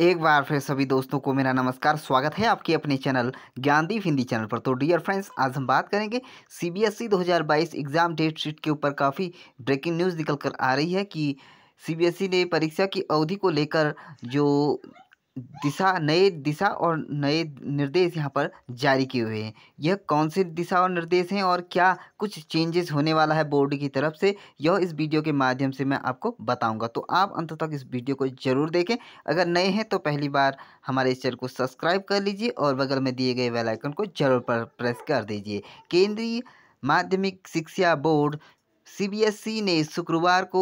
एक बार फिर सभी दोस्तों को मेरा नमस्कार स्वागत है आपके अपने चैनल ज्ञानदीप हिंदी चैनल पर तो डियर फ्रेंड्स आज हम बात करेंगे सीबीएसई 2022 एग्ज़ाम डेट शीट के ऊपर काफ़ी ब्रेकिंग न्यूज़ निकल कर आ रही है कि सीबीएसई e ने परीक्षा की अवधि को लेकर जो दिशा नए दिशा और नए निर्देश यहाँ पर जारी किए हुए हैं यह कौन से दिशा और निर्देश हैं और क्या कुछ चेंजेस होने वाला है बोर्ड की तरफ से यह इस वीडियो के माध्यम से मैं आपको बताऊंगा तो आप अंत तक इस वीडियो को जरूर देखें अगर नए हैं तो पहली बार हमारे इस चैनल को सब्सक्राइब कर लीजिए और बगल में दिए गए वेलाइकन को जरूर प्रेस कर दीजिए केंद्रीय माध्यमिक शिक्षा बोर्ड सीबीएसई ने शुक्रवार को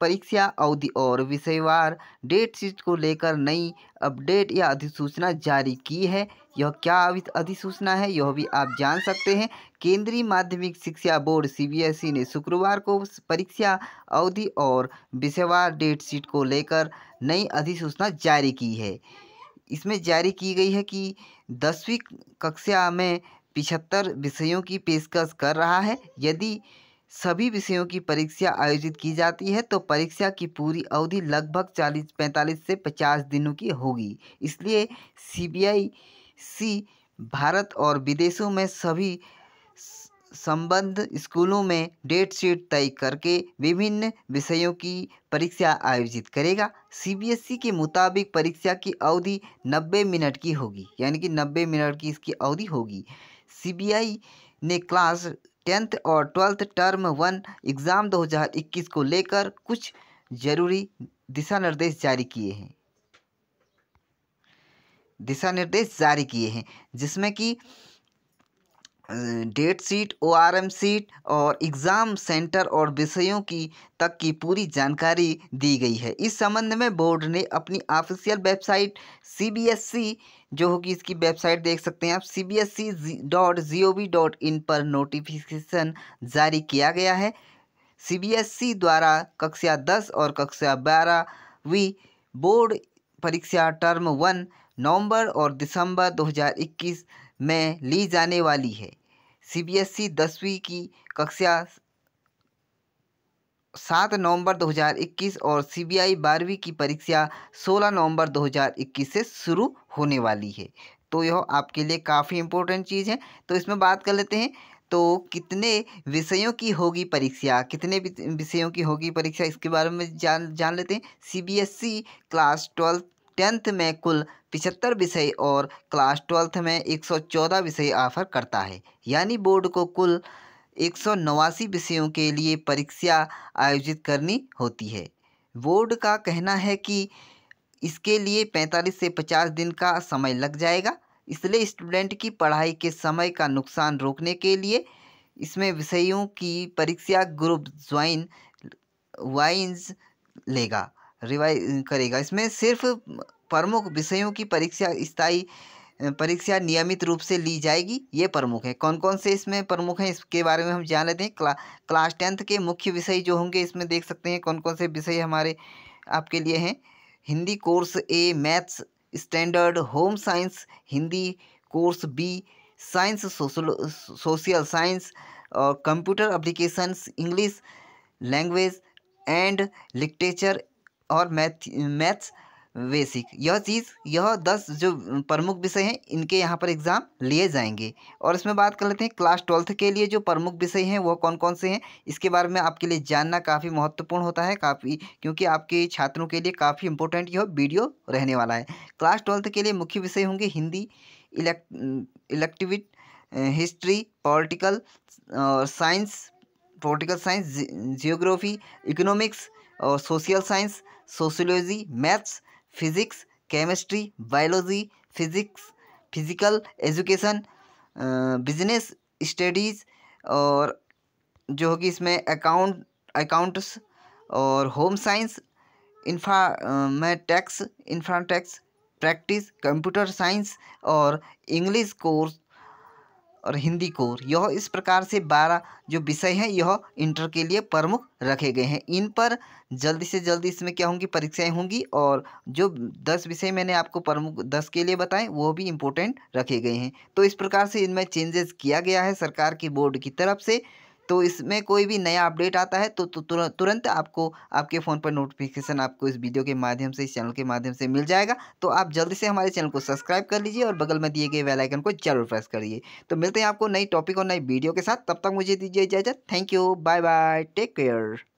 परीक्षा अवधि और विषयवार डेटशीट को लेकर नई अपडेट या अधिसूचना जारी की है यह क्या अधिसूचना है यह भी आप जान सकते हैं केंद्रीय माध्यमिक शिक्षा बोर्ड सीबीएसई ने शुक्रवार को परीक्षा अवधि और विषयवार डेटशीट को लेकर नई अधिसूचना जारी की है इसमें जारी की गई है कि दसवीं कक्षा में पिछहत्तर विषयों की पेशकश कर रहा है यदि सभी विषयों की परीक्षा आयोजित की जाती है तो परीक्षा की पूरी अवधि लगभग 40 45 से 50 दिनों की होगी इसलिए सीबीआई सी भारत और विदेशों में सभी संबद्ध स्कूलों में डेट शीट तय करके विभिन्न विषयों की परीक्षा आयोजित करेगा सीबीएसई के मुताबिक परीक्षा की अवधि 90 मिनट की होगी यानी कि 90 मिनट की इसकी अवधि होगी सीबीआई ने क्लास टेंथ और ट्वेल्थ टर्म वन एग्ज़ाम 2021 को लेकर कुछ जरूरी दिशा निर्देश जारी किए हैं दिशा निर्देश जारी किए हैं जिसमें कि date sheet O R M sheet और एग्ज़ाम सेंटर और विषयों की तक की पूरी जानकारी दी गई है इस संबंध में बोर्ड ने अपनी official website C B S E जो होगी इसकी वेबसाइट देख सकते हैं आप C B S E dot G O V dot in पर नोटिफिकेशन जारी किया गया है सी बी एस सी द्वारा कक्षा दस और कक्षा बारहवीं बोर्ड परीक्षा टर्म वन नवंबर और दिसंबर इक्कीस में ली जाने वाली है सीबीएसई दसवीं की कक्षा सात नवंबर 2021 और सीबीआई बारहवीं की परीक्षा सोलह नवंबर 2021 से शुरू होने वाली है तो यह आपके लिए काफ़ी इम्पोर्टेंट चीज़ है तो इसमें बात कर लेते हैं तो कितने विषयों की होगी परीक्षा कितने विषयों की होगी परीक्षा इसके बारे में जान जान लेते हैं सीबीएसई क्लास ट्वेल्थ टेंथ में कुल पिछहत्तर विषय और क्लास ट्वेल्थ में एक सौ चौदह विषय ऑफर करता है यानी बोर्ड को कुल एक सौ नवासी विषयों के लिए परीक्षा आयोजित करनी होती है बोर्ड का कहना है कि इसके लिए पैंतालीस से पचास दिन का समय लग जाएगा इसलिए स्टूडेंट की पढ़ाई के समय का नुकसान रोकने के लिए इसमें विषयों की परीक्षा ग्रुप ज्वाइन वाइन्स लेगा रिवाइज करेगा इसमें सिर्फ प्रमुख विषयों की परीक्षा स्थायी परीक्षा नियमित रूप से ली जाएगी ये प्रमुख है कौन कौन से इसमें प्रमुख हैं इसके बारे में हम जान लेते हैं क्ला क्लास टेंथ के मुख्य विषय जो होंगे इसमें देख सकते हैं कौन कौन से विषय हमारे आपके लिए हैं Hindi course A maths standard home science Hindi course B science social social science और computer applications English language and literature और मैथ मैथ्स बेसिक यह चीज़ यह दस जो प्रमुख विषय हैं इनके यहाँ पर एग्ज़ाम लिए जाएंगे और इसमें बात कर लेते हैं क्लास ट्वेल्थ के लिए जो प्रमुख विषय हैं वह कौन कौन से हैं इसके बारे में आपके लिए जानना काफ़ी महत्वपूर्ण होता है काफ़ी क्योंकि आपके छात्रों के लिए काफ़ी इंपॉर्टेंट यह वीडियो रहने वाला है क्लास ट्वेल्थ के लिए मुख्य विषय होंगे Hindi elect elective history political और science political science geography economics और social science sociology maths physics chemistry biology physics physical education business studies और जो होगी इसमें अकाउंट अकाउंट्स और होम साइंस में infra tax practice computer science और इंग्लिश कोर्स और हिंदी कोर यह इस प्रकार से बारह जो विषय हैं यह इंटर के लिए प्रमुख रखे गए हैं इन पर जल्दी से जल्दी इसमें क्या होंगी परीक्षाएं होंगी और जो दस विषय मैंने आपको प्रमुख दस के लिए बताएं वो भी इम्पोर्टेंट रखे गए हैं तो इस प्रकार से इनमें चेंजेस किया गया है सरकार की बोर्ड की तरफ से तो इसमें कोई भी नया अपडेट आता है तो, तुरंत आपको आपके फ़ोन पर नोटिफिकेशन आपको इस वीडियो के माध्यम से इस चैनल के माध्यम से मिल जाएगा तो आप जल्दी से हमारे चैनल को सब्सक्राइब कर लीजिए और बगल में दिए गए वेलाइकन को जरूर प्रेस करिए तो मिलते हैं आपको नई टॉपिक और नई वीडियो के साथ तब तक मुझे दीजिए इजाज़त thank you bye bye take care